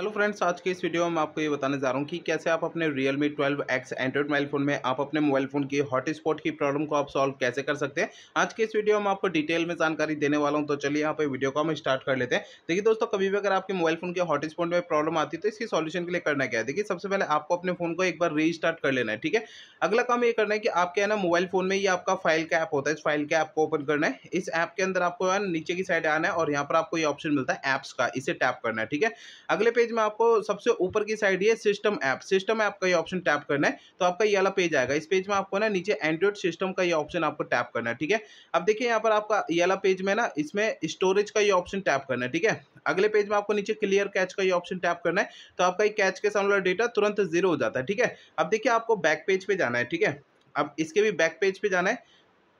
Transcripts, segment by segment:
hello friends आज के इस वीडियो में आपको ये बताने जा रहा हूँ कि कैसे आप अपने Realme twelve X Android mobile phone में आप अपने मोबाइल फ़ोन की हॉटस्पॉट की प्रॉब्लम को आप सॉल्व कैसे कर सकते हैं आज के इस वीडियो में आपको डिटेल में जानकारी देने वाला हूँ तो चलिए यहाँ पे वीडियो को हम स्टार्ट कर लेते हैं देखिए दोस्तों कभी भी अगर आपके मोबाइल फ़ोन के हॉटस्पॉट में प्रॉब्लम आती है तो इसकी सोल्यूशन के लिए करना क्या है देखिए सबसे पहले आपको अपने फ़ोन को एक बार री कर लेना है ठीक है अगला काम ये करना है कि आपके है ना मोबाइल फ़ोन में ये आपका फाइल का ऐप होता है इस फाइल के ऐप को ओपन करना है इस ऐप के अंदर आपको नीचे की साइड आना है और यहाँ पर आपको ये ऑप्शन मिलता है ऐप्स का इसे टैप करना है ठीक है अगले पेज में आपको सबसे ऊपर की साइड ये सिस्टम ऐप सिस्टम ऐप का ये ऑप्शन टैप करना है तो आपका ये वाला पेज आएगा इस पेज में आपको ना नीचे एंड्रॉइड सिस्टम का ये ऑप्शन आपको टैप करना है ठीक है अब देखिए यहाँ पर आपका ये वाला पेज में ना इसमें स्टोरेज का ये ऑप्शन टैप करना है ठीक है अगले पेज में आपको नीचे क्लियर कैच का ये ऑप्शन टैप करना है तो आपका ये कैच के सामने वाला डेटा तुरंत जीरो हो जाता है ठीक है अब देखिए आपको बैक पेज पे जाना है ठीक है अब इसके भी बैक पेज पे जाना है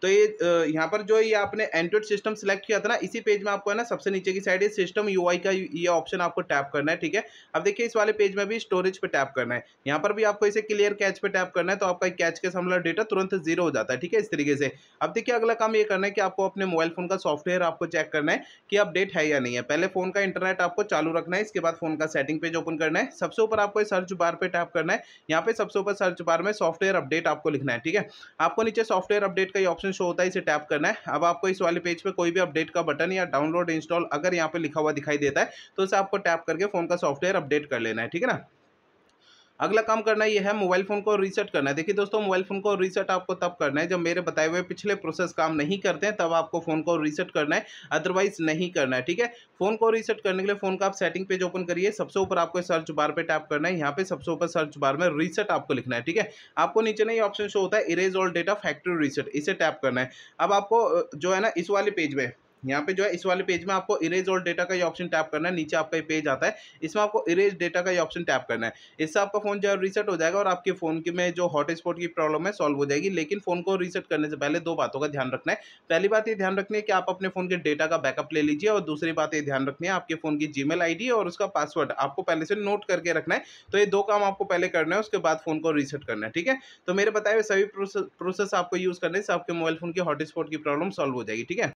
तो ये यहाँ पर जो ये आपने एंड्रॉइड सिस्टम सेलेक्ट किया था ना इसी पेज में आपको है ना सबसे नीचे की साइड ये सिस्टम यूआई का ये ऑप्शन आपको टैप करना है ठीक है अब देखिए इस वाले पेज में भी स्टोरेज पे टैप करना है यहाँ पर भी आपको इसे क्लियर कैच पे टैप करना है तो आपका कैच के समलर डेटा तुरंत जीरो हो जाता है ठीक है इस तरीके से अब देखिए अगला काम ये करना है कि आपको अपने मोबाइल फोन का सॉफ्टवेयर आपको चेक करना है कि अपडेट है या नहीं है पहले फोन का इंटरनेट आपको चालू रखना है इसके बाद फोन का सेटिंग पेज ओपन करना है सबसे ऊपर आपको सर्च बार पर टैप करना है यहाँ पे सबसे ऊपर सर्च बार में सॉफ्टवेयर अपडेट आपको लिखना है ठीक है आपको नीचे सॉफ्टवेयर अपडेट का ये ऑप्शन ऑप्शन शो होता है इसे टैप करना है अब आपको इस वाले पेज पे कोई भी अपडेट का बटन या डाउनलोड इंस्टॉल अगर यहाँ पे लिखा हुआ दिखाई देता है तो इसे आपको टैप करके फ़ोन का सॉफ्टवेयर अपडेट कर लेना है ठीक है ना अगला काम करना यह है मोबाइल फ़ोन को रीसेट करना है देखिए दोस्तों मोबाइल फ़ोन को रीसेट आपको तब करना है जब मेरे बताए हुए पिछले प्रोसेस काम नहीं करते हैं तब आपको फ़ोन को रीसेट करना है अदरवाइज नहीं करना है ठीक है फ़ोन को रीसेट करने के लिए फ़ोन का आप सेटिंग पेज ओपन करिए सबसे ऊपर आपको सर्च बार पर टैप करना है यहाँ पे सबसे ऊपर सर्च बार में रीसेट आपको लिखना है ठीक है आपको नीचे ना ये ऑप्शन शो होता है erase all data factory reset इसे टैप करना है अब आपको जो है ना इस वाले पेज में यहाँ पे जो है इस वाले पेज में आपको इरेज और डेटा का ये ऑप्शन टैप करना है नीचे आपका ये पेज आता है इसमें आपको इरेज डेटा का ये ऑप्शन टैप करना है इससे आपका फ़ोन जो है रीसेट हो जाएगा और आपके फ़ोन के में जो हॉटस्पॉट की प्रॉब्लम है सॉल्व हो जाएगी लेकिन फ़ोन को रीसेट करने से पहले दो बातों का ध्यान रखना है पहली बात ये ध्यान रखनी है कि आप अपने फ़ोन के डेटा का बैकअप ले लीजिए और दूसरी बात ये ध्यान रखनी है आपके फ़ोन की जी मेल और उसका पासवर्ड आपको पहले से नोट करके रखना है तो ये दो काम आपको पहले करना है उसके बाद फ़ोन को रीसेट करना है ठीक है तो मेरे बताए हुए सभी प्रोसेस आपको यूज़ करने से आपके मोबाइल फ़ोन की हॉटस्पॉट की प्रॉब्लम सॉल्व हो जाएगी ठीक है